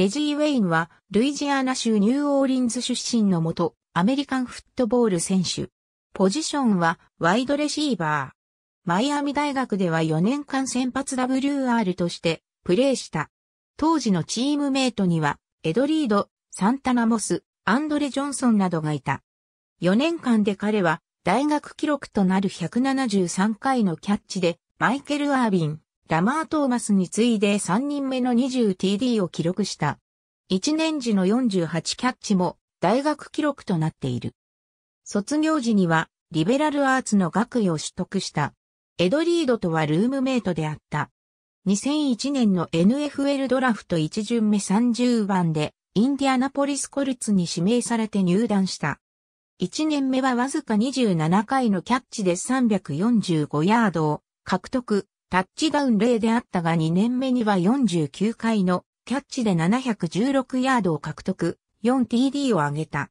レジー・ウェインは、ルイジアナ州ニューオーリンズ出身のもと、アメリカンフットボール選手。ポジションは、ワイドレシーバー。マイアミ大学では4年間先発 WR として、プレーした。当時のチームメイトには、エドリード、サンタナモス、アンドレ・ジョンソンなどがいた。4年間で彼は、大学記録となる173回のキャッチで、マイケル・アービン、ラマー・トーマスに次いで3人目の 20TD を記録した。1年時の48キャッチも大学記録となっている。卒業時にはリベラルアーツの学位を取得した。エドリードとはルームメイトであった。2001年の NFL ドラフト1巡目30番でインディアナポリスコルツに指名されて入団した。1年目はわずか27回のキャッチで345ヤードを獲得。タッチダウン例であったが2年目には49回のキャッチで716ヤードを獲得、4TD を挙げた。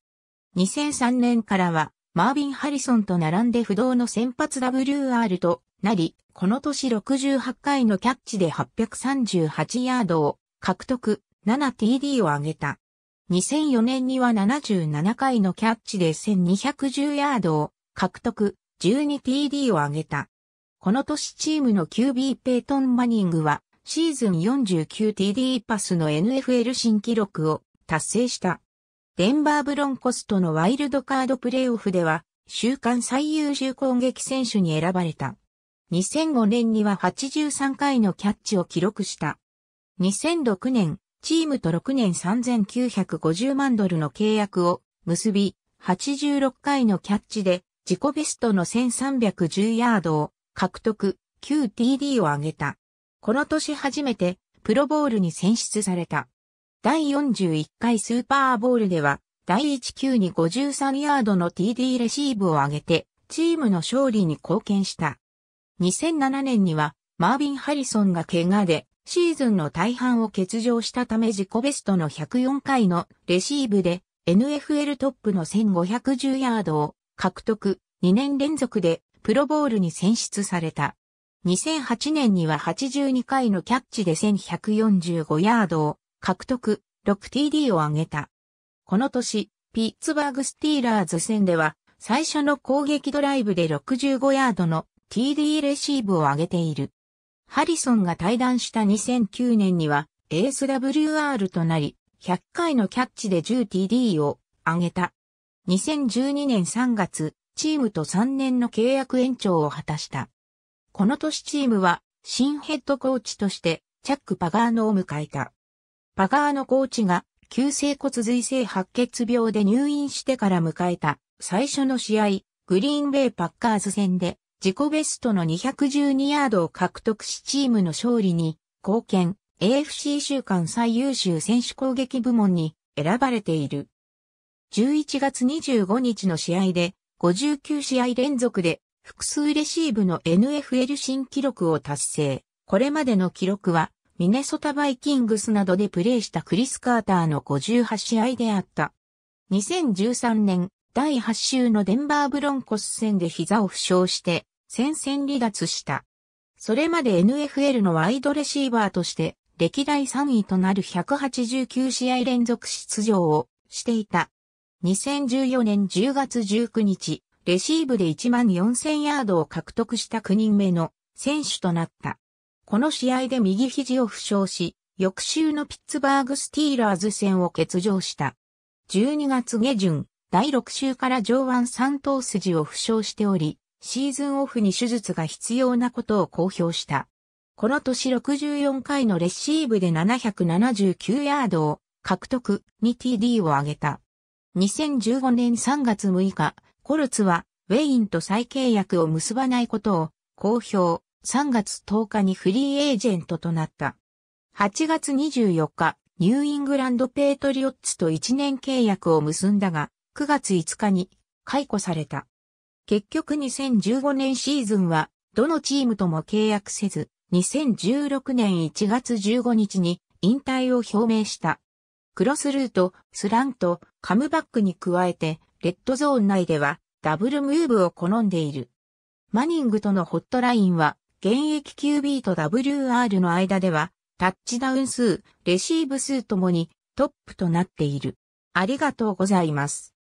2003年からは、マービン・ハリソンと並んで不動の先発 WR となり、この年68回のキャッチで838ヤードを獲得、7TD を挙げた。2004年には77回のキャッチで1210ヤードを獲得、12TD を挙げた。この年チームの QB ペイトン・マニングは、シーズン 49TD パスの NFL 新記録を達成した。デンバーブロンコスとのワイルドカードプレイオフでは、週間最優秀攻撃選手に選ばれた。2005年には83回のキャッチを記録した。2006年、チームと6年3950万ドルの契約を結び、86回のキャッチで自己ベストの1310ヤードを獲得、q t d を挙げた。この年初めて、プロボールに選出された。第41回スーパーボールでは、第1球に53ヤードの TD レシーブを上げて、チームの勝利に貢献した。2007年には、マービン・ハリソンが怪我で、シーズンの大半を欠場したため自己ベストの104回のレシーブで、NFL トップの1510ヤードを獲得、2年連続でプロボールに選出された。2008年には82回のキャッチで1145ヤードを獲得、6TD を挙げた。この年、ピッツバーグスティーラーズ戦では、最初の攻撃ドライブで65ヤードの TD レシーブを挙げている。ハリソンが退団した2009年には、エース WR となり、100回のキャッチで 10TD を挙げた。2012年3月、チームと3年の契約延長を果たした。この年チームは新ヘッドコーチとしてチャック・パガーノを迎えた。パガーノコーチが急性骨髄性白血病で入院してから迎えた最初の試合、グリーンベイパッカーズ戦で自己ベストの212ヤードを獲得しチームの勝利に貢献、AFC 週間最優秀選手攻撃部門に選ばれている。11月25日の試合で59試合連続で複数レシーブの NFL 新記録を達成。これまでの記録は、ミネソタバイキングスなどでプレーしたクリス・カーターの58試合であった。2013年、第8週のデンバーブロンコス戦で膝を負傷して、戦線離脱した。それまで NFL のワイドレシーバーとして、歴代3位となる189試合連続出場をしていた。2014年10月19日、レシーブで1万4000ヤードを獲得した9人目の選手となった。この試合で右肘を負傷し、翌週のピッツバーグスティーラーズ戦を欠場した。12月下旬、第6週から上腕三頭筋を負傷しており、シーズンオフに手術が必要なことを公表した。この年64回のレシーブで779ヤードを獲得に TD を上げた。2015年3月6日、コルツはウェインと再契約を結ばないことを公表、3月10日にフリーエージェントとなった。8月24日、ニューイングランドペートリオッツと1年契約を結んだが、9月5日に解雇された。結局2015年シーズンは、どのチームとも契約せず、2016年1月15日に引退を表明した。クロスルート、スラント、カムバックに加えて、レッドゾーン内では、ダブルムーブを好んでいる。マニングとのホットラインは、現役 QB と WR の間では、タッチダウン数、レシーブ数ともにトップとなっている。ありがとうございます。